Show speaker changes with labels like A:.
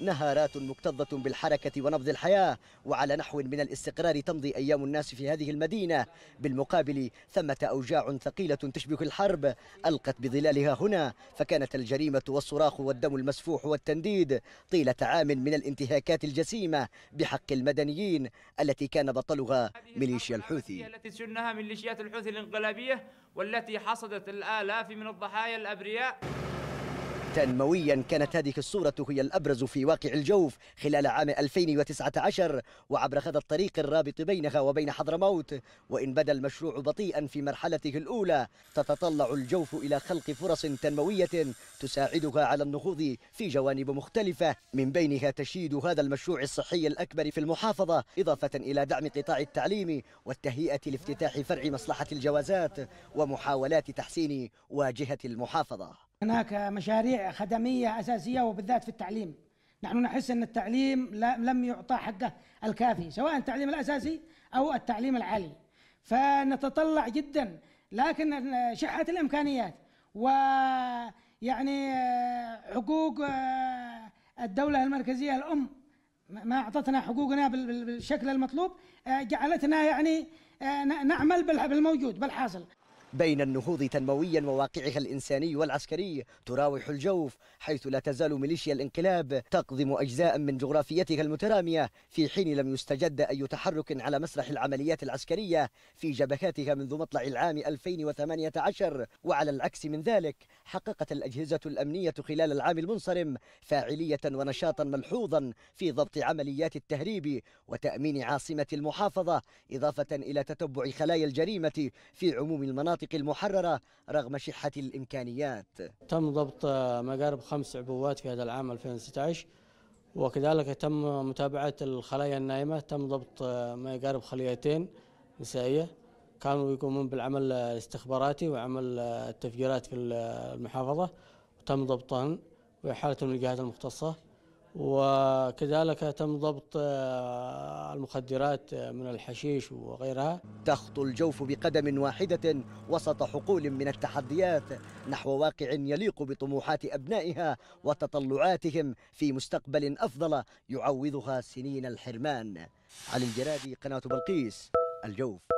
A: نهارات مكتظة بالحركة ونبض الحياة وعلى نحو من الاستقرار تمضي أيام الناس في هذه المدينة بالمقابل ثمة أوجاع ثقيلة تشبه الحرب ألقت بظلالها هنا فكانت الجريمة والصراخ والدم المسفوح والتنديد طيلة عام من الانتهاكات الجسيمة بحق المدنيين التي كان بطلها ميليشيا الحوثي
B: التي سنها ميليشيات الحوثي الانقلابية والتي حصدت الآلاف من الضحايا الأبرياء
A: تنمويا كانت هذه الصورة هي الأبرز في واقع الجوف خلال عام 2019 وعبر هذا الطريق الرابط بينها وبين حضرموت وإن بدا المشروع بطيئا في مرحلته الأولى تتطلع الجوف إلى خلق فرص تنموية تساعدها على النهوض في جوانب مختلفة من بينها تشييد هذا المشروع الصحي الأكبر في المحافظة إضافة إلى دعم قطاع التعليم والتهيئة لافتتاح فرع مصلحة الجوازات ومحاولات تحسين واجهة المحافظة
C: هناك مشاريع خدمية أساسية وبالذات في التعليم نحن نحس أن التعليم لم يعطى حقه الكافي سواء التعليم الأساسي أو التعليم العالي فنتطلع جدا لكن شحة الإمكانيات ويعني آه، حقوق آه، الدولة المركزية الأم ما أعطتنا حقوقنا بالشكل المطلوب آه، جعلتنا يعني نعمل بالموجود بالحاصل
A: بين النهوض تنمويا وواقعها الإنساني والعسكري تراوح الجوف حيث لا تزال ميليشيا الانقلاب تقضم أجزاء من جغرافيتها المترامية في حين لم يستجد أي تحرك على مسرح العمليات العسكرية في جبهاتها منذ مطلع العام 2018 وعلى العكس من ذلك حققت الأجهزة الأمنية خلال العام المنصرم فاعلية ونشاطا ملحوظا في ضبط عمليات التهريب وتأمين عاصمة المحافظة إضافة إلى تتبع خلايا الجريمة في عموم المناطق المناطق المحررة رغم شحة الإمكانيات
B: تم ضبط ما خمس عبوات في هذا العام 2016 وكذلك تم متابعة الخلايا النائمة تم ضبط ما يقارب خليتين نسائية كانوا يقومون بالعمل الاستخباراتي وعمل التفجيرات في المحافظة وتم ضبطهن وإحالتهم للجهات المختصة وكذلك تم ضبط المخدرات
A: من الحشيش وغيرها تخطو الجوف بقدم واحدة وسط حقول من التحديات نحو واقع يليق بطموحات أبنائها وتطلعاتهم في مستقبل أفضل يعوضها سنين الحرمان علي الجرادي قناة بلقيس الجوف